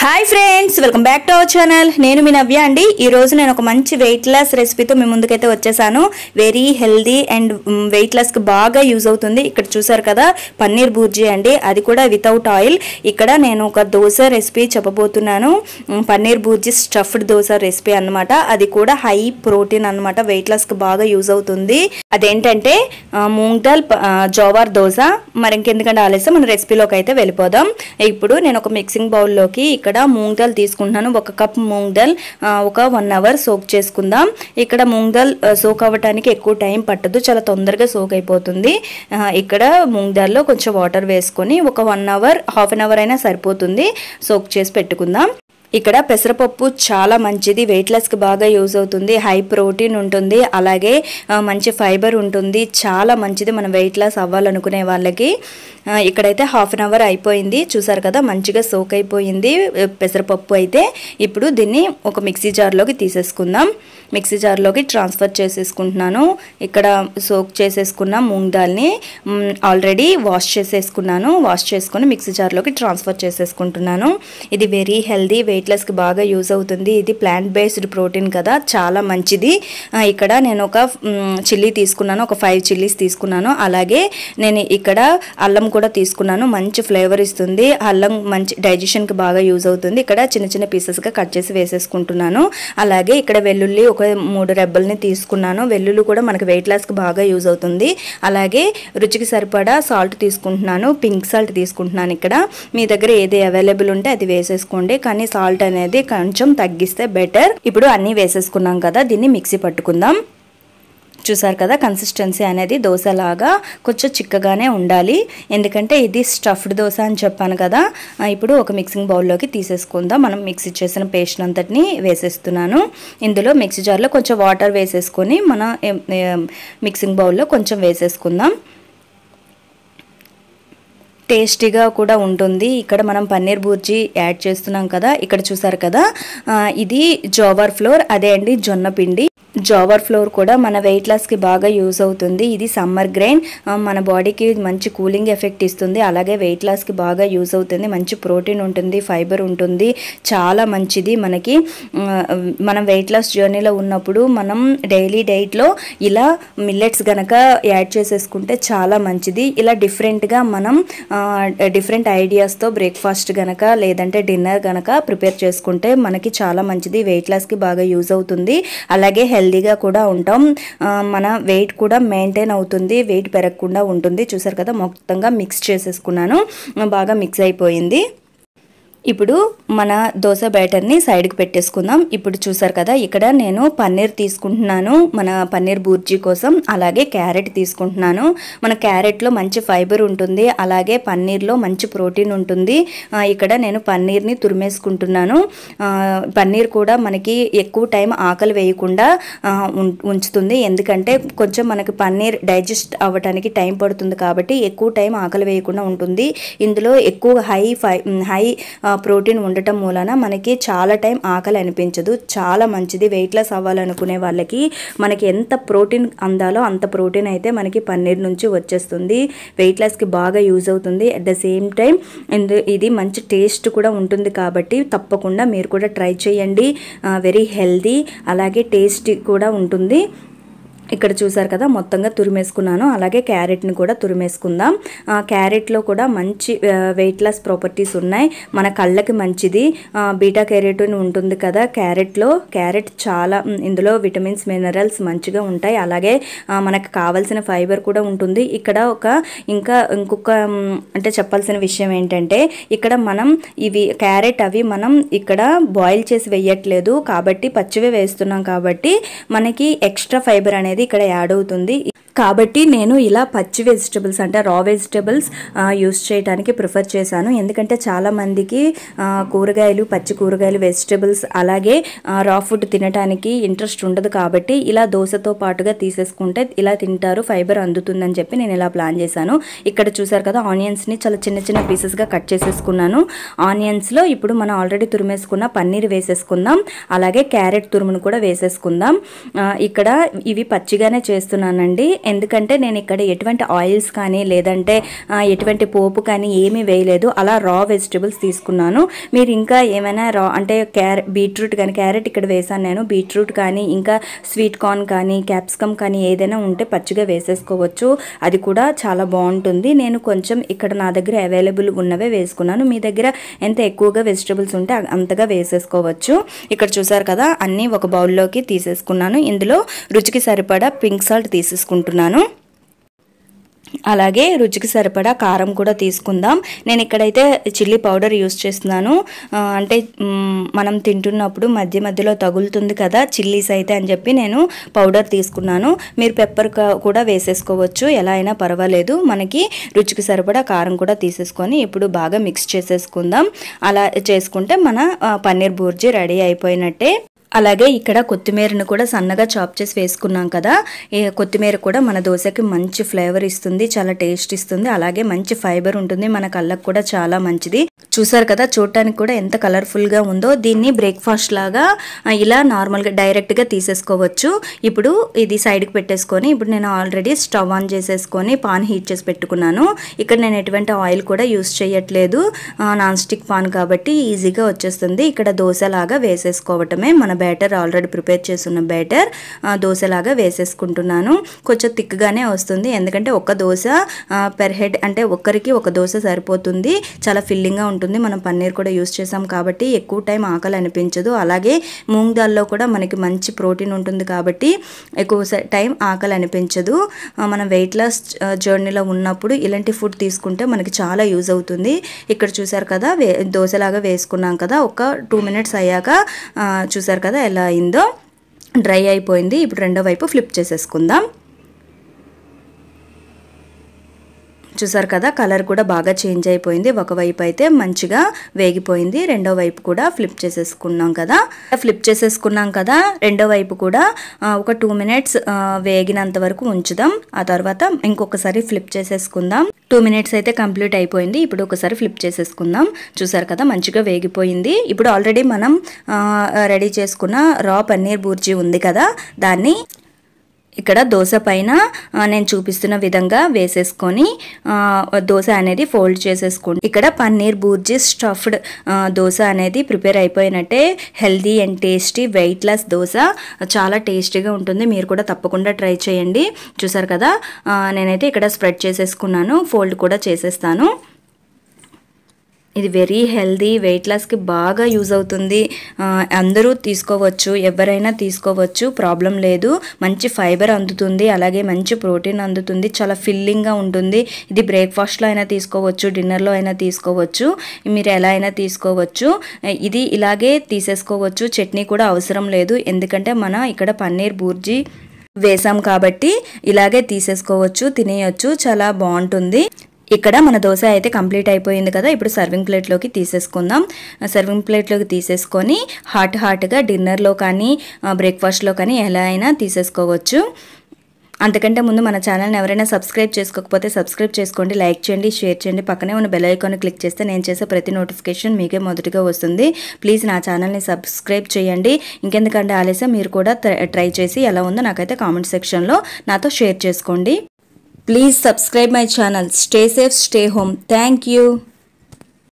Hi friends welcome back to our channel నేను మీ నవ్య అండి ఈరోజు నేను ఒక మంచి వెయిట్ లాస్ రెసిపీతో మీ ముందుకైతే వచ్చేసాను వెరీ హెల్దీ అండ్ వెయిట్ లాస్కి బాగా యూజ్ అవుతుంది ఇక్కడ చూసారు కదా పన్నీర్ బూర్జీ అండి అది కూడా వితౌట్ ఆయిల్ ఇక్కడ నేను ఒక దోశ రెసిపీ చెప్పబోతున్నాను పన్నీర్ బూర్జీ స్టఫ్డ్ దోశ రెసిపీ అనమాట అది కూడా హై ప్రోటీన్ అనమాట వెయిట్ లాస్కి బాగా యూజ్ అవుతుంది అదేంటంటే మూంగ్ దాల్ జోవార్ దోశ మరి ఇంకెందుకంటే ఆలస్యం మన రెసిపీలోకి అయితే వెళ్ళిపోదాం ఇప్పుడు నేను ఒక మిక్సింగ్ బౌల్లోకి ఇక్కడ ఇక్కడ మూంగ్ దాల్ తీసుకుంటున్నాను ఒక కప్ మూంగ్ దాల్ ఒక వన్ అవర్ సోక్ చేసుకుందాం ఇక్కడ మూంగ్ దాల్ సోక్ అవ్వటానికి ఎక్కువ టైం పట్టదు చాలా తొందరగా సోక్ అయిపోతుంది ఇక్కడ మూంగ్ దాల్లో కొంచెం వాటర్ వేసుకొని ఒక one hour half an hour అయినా సరిపోతుంది సోక్ చేసి పెట్టుకుందాం ఇక్కడ పెసరపప్పు చాలా మంచిది వెయిట్ లెస్కి బాగా యూజ్ అవుతుంది హై ప్రోటీన్ ఉంటుంది అలాగే మంచి ఫైబర్ ఉంటుంది చాలా మంచిది మనం వెయిట్ లాస్ అవ్వాలనుకునే వాళ్ళకి ఇక్కడైతే హాఫ్ అన్ అవర్ అయిపోయింది చూసారు కదా మంచిగా సోక్ అయిపోయింది పెసరపప్పు అయితే ఇప్పుడు దీన్ని ఒక మిక్సీ జార్లోకి తీసేసుకుందాం మిక్సీ జార్లోకి ట్రాన్స్ఫర్ చేసేసుకుంటున్నాను ఇక్కడ సోక్ చేసేసుకున్న మూంగ్ దాల్ని ఆల్రెడీ వాష్ చేసేసుకున్నాను వాష్ చేసుకుని మిక్సీ జార్లోకి ట్రాన్స్ఫర్ చేసేసుకుంటున్నాను ఇది వెరీ హెల్దీ వెయిట్ వెయిట్ లెస్కి బాగా యూజ్ అవుతుంది ఇది ప్లాంట్ బేస్డ్ ప్రోటీన్ కదా చాలా మంచిది ఇక్కడ నేను ఒక చిల్లీ తీసుకున్నాను ఒక ఫైవ్ చిల్లీస్ తీసుకున్నాను అలాగే నేను ఇక్కడ అల్లం కూడా తీసుకున్నాను మంచి ఫ్లేవర్ ఇస్తుంది అల్లం మంచి డైజెషన్కి బాగా యూజ్ అవుతుంది ఇక్కడ చిన్న చిన్న పీసెస్గా కట్ చేసి వేసేసుకుంటున్నాను అలాగే ఇక్కడ వెల్లుల్లి ఒక మూడు రెబ్బల్ని తీసుకున్నాను వెల్లుల్లి కూడా మనకి వెయిట్ లాస్కి బాగా యూజ్ అవుతుంది అలాగే రుచికి సరిపడా సాల్ట్ తీసుకుంటున్నాను పింక్ సాల్ట్ తీసుకుంటున్నాను ఇక్కడ మీ దగ్గర ఏది అవైలబుల్ ఉంటే అది వేసేసుకోండి కానీ సాల్ట్ సాల్ట్ అనేది కొంచెం తగ్గిస్తే బెటర్ ఇప్పుడు అన్నీ వేసేసుకున్నాం కదా దీన్ని మిక్సీ పట్టుకుందాం చూసారు కదా కన్సిస్టెన్సీ అనేది దోశలాగా కొంచెం చిక్కగానే ఉండాలి ఎందుకంటే ఇది స్టఫ్డ్ దోశ అని చెప్పాను కదా ఇప్పుడు ఒక మిక్సింగ్ బౌల్లోకి తీసేసుకుందాం మనం మిక్సీ చేసిన పేస్ట్ అంతటిని వేసేస్తున్నాను ఇందులో మిక్సీ జార్లో కొంచెం వాటర్ వేసేసుకొని మన మిక్సింగ్ బౌల్లో కొంచెం వేసేసుకుందాం టేస్టీగా కూడా ఉంటుంది ఇక్కడ మనం పన్నీర్ బూర్జీ యాడ్ చేస్తున్నాం కదా ఇక్కడ చూసారు కదా ఇది జోవర్ ఫ్లోర్ అదే అండి జొన్న పిండి జావర్ ఫ్లోర్ కూడా మన వెయిట్ లాస్కి బాగా యూజ్ అవుతుంది ఇది సమ్మర్ గ్రెయిన్ మన బాడీకి మంచి కూలింగ్ ఎఫెక్ట్ ఇస్తుంది అలాగే వెయిట్ లాస్కి బాగా యూజ్ అవుతుంది మంచి ప్రోటీన్ ఉంటుంది ఫైబర్ ఉంటుంది చాలా మంచిది మనకి మనం వెయిట్ లాస్ జర్నీలో ఉన్నప్పుడు మనం డైలీ డైట్లో ఇలా మిల్లెట్స్ కనుక యాడ్ చేసేసుకుంటే చాలా మంచిది ఇలా డిఫరెంట్గా మనం డిఫరెంట్ ఐడియాస్తో బ్రేక్ఫాస్ట్ కనుక లేదంటే డిన్నర్ కనుక ప్రిపేర్ చేసుకుంటే మనకి చాలా మంచిది వెయిట్ లాస్కి బాగా యూజ్ అవుతుంది అలాగే హెల్త్ హెల్దీగా కూడా ఉంటాం మన వెయిట్ కూడా మెయింటైన్ అవుతుంది వెయిట్ పెరగకుండా ఉంటుంది చూసారు కదా మొత్తంగా మిక్స్ చేసేసుకున్నాను బాగా మిక్స్ అయిపోయింది ఇప్పుడు మన దోశ బ్యాటర్ని సైడ్కి పెట్టేసుకుందాం ఇప్పుడు చూసారు కదా ఇక్కడ నేను పన్నీర్ తీసుకుంటున్నాను మన పన్నీర్ బూర్జీ కోసం అలాగే క్యారెట్ తీసుకుంటున్నాను మన క్యారెట్లో మంచి ఫైబర్ ఉంటుంది అలాగే పన్నీర్లో మంచి ప్రోటీన్ ఉంటుంది ఇక్కడ నేను పన్నీర్ని తురిమేసుకుంటున్నాను పన్నీర్ కూడా మనకి ఎక్కువ టైం ఆకలి వేయకుండా ఉంచుతుంది ఎందుకంటే కొంచెం మనకి పన్నీర్ డైజెస్ట్ అవ్వడానికి టైం పడుతుంది కాబట్టి ఎక్కువ టైం ఆకలి వేయకుండా ఉంటుంది ఇందులో ఎక్కువ హై ఫై హై ప్రోటీన్ ఉండటం మూలన మనకి చాలా టైం ఆకలి అనిపించదు చాలా మంచిది వెయిట్ లాస్ అవ్వాలనుకునే వాళ్ళకి మనకి ఎంత ప్రోటీన్ అందాలో అంత ప్రోటీన్ అయితే మనకి పన్నీర్ నుంచి వచ్చేస్తుంది వెయిట్ లాస్కి బాగా యూజ్ అవుతుంది అట్ ద సేమ్ టైం ఇది మంచి టేస్ట్ కూడా ఉంటుంది కాబట్టి తప్పకుండా మీరు కూడా ట్రై చేయండి వెరీ హెల్దీ అలాగే టేస్టీ కూడా ఉంటుంది ఇక్కడ చూసారు కదా మొత్తంగా తురిమేసుకున్నాను అలాగే క్యారెట్ని కూడా తురిమేసుకుందాం క్యారెట్లో కూడా మంచి వెయిట్ లాస్ ప్రాపర్టీస్ ఉన్నాయి మన కళ్ళకి మంచిది బీటా క్యారెట్ ఉంటుంది కదా క్యారెట్లో క్యారెట్ చాలా ఇందులో విటమిన్స్ మినరల్స్ మంచిగా ఉంటాయి అలాగే మనకు కావాల్సిన ఫైబర్ కూడా ఉంటుంది ఇక్కడ ఒక ఇంకా ఇంకొక అంటే చెప్పాల్సిన విషయం ఏంటంటే ఇక్కడ మనం ఇవి క్యారెట్ అవి మనం ఇక్కడ బాయిల్ చేసి వేయట్లేదు కాబట్టి పచ్చివే వేస్తున్నాం కాబట్టి మనకి ఎక్స్ట్రా ఫైబర్ అనేది అనేది ఇక్కడ యాడ్ అవుతుంది కాబట్టి నేను ఇలా పచ్చి వెజిటబుల్స్ అంటే రా వెజిటబుల్స్ యూస్ చేయడానికి ప్రిఫర్ చేశాను ఎందుకంటే చాలామందికి కూరగాయలు పచ్చి కూరగాయలు వెజిటబుల్స్ అలాగే రా ఫుడ్ తినడానికి ఇంట్రెస్ట్ ఉండదు కాబట్టి ఇలా దోశతో పాటుగా తీసేసుకుంటే ఇలా తింటారు ఫైబర్ అందుతుందని చెప్పి నేను ఇలా ప్లాన్ చేశాను ఇక్కడ చూసారు కదా ఆనియన్స్ని చాలా చిన్న చిన్న పీసెస్గా కట్ చేసేసుకున్నాను ఆనియన్స్లో ఇప్పుడు మనం ఆల్రెడీ తురిమేసుకున్న పన్నీర్ వేసేసుకుందాం అలాగే క్యారెట్ తురుమును కూడా వేసేసుకుందాం ఇక్కడ ఇవి పచ్చిగానే చేస్తున్నానండి ఎందుకంటే నేను ఇక్కడ ఎటువంటి ఆయిల్స్ కానీ లేదంటే ఎటువంటి పోపు కానీ ఏమీ వేయలేదు అలా రా వెజిటబుల్స్ తీసుకున్నాను మీరు ఇంకా ఏమైనా రా అంటే క్యారె బీట్రూట్ కానీ క్యారెట్ ఇక్కడ వేసాను నేను బీట్రూట్ కానీ ఇంకా స్వీట్ కార్న్ కానీ క్యాప్సికమ్ కానీ ఏదైనా ఉంటే పచ్చిగా వేసేసుకోవచ్చు అది కూడా చాలా బాగుంటుంది నేను కొంచెం ఇక్కడ నా దగ్గర అవైలబుల్ ఉన్నవే వేసుకున్నాను మీ దగ్గర ఎంత ఎక్కువగా వెజిటబుల్స్ ఉంటే అంతగా వేసేసుకోవచ్చు ఇక్కడ చూసారు కదా అన్నీ ఒక బౌల్లోకి తీసేసుకున్నాను ఇందులో రుచికి సరిపడా పింక్ సాల్ట్ తీసేసుకుంటున్నాను తీసుకుంటున్నాను అలాగే రుచికి సరిపడా కారం కూడా తీసుకుందాం నేను ఇక్కడైతే చిల్లీ పౌడర్ యూస్ చేస్తున్నాను అంటే మనం తింటున్నప్పుడు మధ్య మధ్యలో తగులుతుంది కదా చిల్లీస్ అయితే అని చెప్పి నేను పౌడర్ తీసుకున్నాను మీరు పెప్పర్ కూడా వేసేసుకోవచ్చు ఎలా అయినా పర్వాలేదు మనకి రుచికి సరిపడా కారం కూడా తీసేసుకొని ఇప్పుడు బాగా మిక్స్ చేసేసుకుందాం అలా చేసుకుంటే మన పన్నీర్ బూర్జీ రెడీ అయిపోయినట్టే అలాగే ఇక్కడ కొత్తిమీరను కూడా సన్నగా చాప్ చేసి వేసుకున్నాం కదా ఈ కొత్తిమీర కూడా మన దోశకి మంచి ఫ్లేవర్ ఇస్తుంది చాలా టేస్ట్ ఇస్తుంది అలాగే మంచి ఫైబర్ ఉంటుంది మన కళ్ళకు కూడా చాలా మంచిది చూసారు కదా చూడటానికి కూడా ఎంత కలర్ఫుల్గా ఉందో దీన్ని బ్రేక్ఫాస్ట్ లాగా ఇలా నార్మల్గా డైరెక్ట్గా తీసేసుకోవచ్చు ఇప్పుడు ఇది సైడ్కి పెట్టేసుకొని ఇప్పుడు నేను ఆల్రెడీ స్టవ్ ఆన్ చేసేసుకొని పాన్ హీట్ చేసి పెట్టుకున్నాను ఇక్కడ నేను ఎటువంటి ఆయిల్ కూడా యూస్ చేయట్లేదు నాన్ స్టిక్ పాన్ కాబట్టి ఈజీగా వచ్చేస్తుంది ఇక్కడ దోశ లాగా వేసేసుకోవటమే మన బ్యాటర్ ఆల్రెడీ ప్రిపేర్ చేసున్న బ్యాటర్ దోశలాగా వేసేసుకుంటున్నాను కొంచెం థిక్గానే వస్తుంది ఎందుకంటే ఒక దోశ పెర్ హెడ్ అంటే ఒక్కరికి ఒక దోశ సరిపోతుంది చాలా ఫిల్లింగ్గా ఉంటుంది మనం పన్నీర్ కూడా యూస్ చేసాం కాబట్టి ఎక్కువ టైం ఆకలి అనిపించదు అలాగే మూంగ్ దాల్లో కూడా మనకి మంచి ప్రోటీన్ ఉంటుంది కాబట్టి ఎక్కువ టైం ఆకలి అనిపించదు మనం వెయిట్ లాస్ జర్నీలో ఉన్నప్పుడు ఇలాంటి ఫుడ్ తీసుకుంటే మనకి చాలా యూజ్ అవుతుంది ఇక్కడ చూసారు కదా దోశలాగా వేసుకున్నాం కదా ఒక టూ మినిట్స్ అయ్యాక చూసారు కదా కదా ఎలా అయిందో డ్రై అయిపోయింది ఇప్పుడు రెండో వైపు ఫ్లిప్ చేసేసుకుందాం చూసారు కదా కలర్ కూడా బాగా చేంజ్ అయిపోయింది ఒకవైపు అయితే మంచిగా వేగిపోయింది రెండో వైపు కూడా ఫ్లిప్ చేసేసుకున్నాం కదా ఫ్లిప్ చేసేసుకున్నాం కదా రెండో వైపు కూడా ఒక టూ మినిట్స్ వేగినంత వరకు ఉంచుదాం ఆ తర్వాత ఇంకొకసారి ఫ్లిప్ చేసేసుకుందాం టూ మినిట్స్ అయితే కంప్లీట్ అయిపోయింది ఇప్పుడు ఒకసారి ఫ్లిప్ చేసేసుకుందాం చూసారు కదా మంచిగా వేగిపోయింది ఇప్పుడు ఆల్రెడీ మనం రెడీ చేసుకున్న రా పన్నీర్ బూర్జీ ఉంది కదా దాన్ని ఇక్కడ దోశ పైన నేను చూపిస్తున్న విధంగా వేసేసుకొని దోశ అనేది ఫోల్డ్ చేసేసుకోండి ఇక్కడ పన్నీర్ బూర్జీ స్టఫ్డ్ దోశ అనేది ప్రిపేర్ అయిపోయినట్టే healthy and tasty weight less dosa చాలా టేస్టీగా ఉంటుంది మీరు కూడా తప్పకుండా ట్రై చేయండి చూసారు కదా నేనైతే ఇక్కడ స్ప్రెడ్ చేసేసుకున్నాను ఫోల్డ్ కూడా చేసేస్తాను ఇది వెరీ హెల్దీ వెయిట్ లాస్కి బాగా యూజ్ అవుతుంది అందరూ తీసుకోవచ్చు ఎవరైనా తీసుకోవచ్చు ప్రాబ్లం లేదు మంచి ఫైబర్ అందుతుంది అలాగే మంచి ప్రోటీన్ అందుతుంది చాలా ఫిల్లింగ్గా ఉంటుంది ఇది బ్రేక్ఫాస్ట్లో అయినా తీసుకోవచ్చు డిన్నర్లో అయినా తీసుకోవచ్చు మీరు ఎలా అయినా తీసుకోవచ్చు ఇది ఇలాగే తీసేసుకోవచ్చు చట్నీ కూడా అవసరం లేదు ఎందుకంటే మన ఇక్కడ పన్నీర్ బూర్జీ వేసాం కాబట్టి ఇలాగే తీసేసుకోవచ్చు తినేయచ్చు చాలా బాగుంటుంది ఇక్కడ మన దోశ అయితే కంప్లీట్ అయిపోయింది కదా ఇప్పుడు సర్వింగ్ ప్లేట్లోకి తీసేసుకుందాం సర్వింగ్ ప్లేట్లోకి తీసేసుకొని హాట్ హాట్గా డిన్నర్లో కానీ బ్రేక్ఫాస్ట్లో కానీ ఎలా అయినా తీసేసుకోవచ్చు అంతకంటే ముందు మన ఛానల్ని ఎవరైనా సబ్స్క్రైబ్ చేసుకోకపోతే సబ్స్క్రైబ్ చేసుకోండి లైక్ చేయండి షేర్ చేయండి పక్కనే ఉన్న బెల్ ఐకాన్ క్లిక్ చేస్తే నేను చేసే ప్రతి నోటిఫికేషన్ మీకే మొదటిగా వస్తుంది ప్లీజ్ నా ఛానల్ని సబ్స్క్రైబ్ చేయండి ఇంకెందుకంటే ఆలస్యం మీరు కూడా ట్రై చేసి ఎలా ఉందో నాకైతే కామెంట్ సెక్షన్లో నాతో షేర్ చేసుకోండి Please subscribe my channel. Stay safe, stay home. Thank you.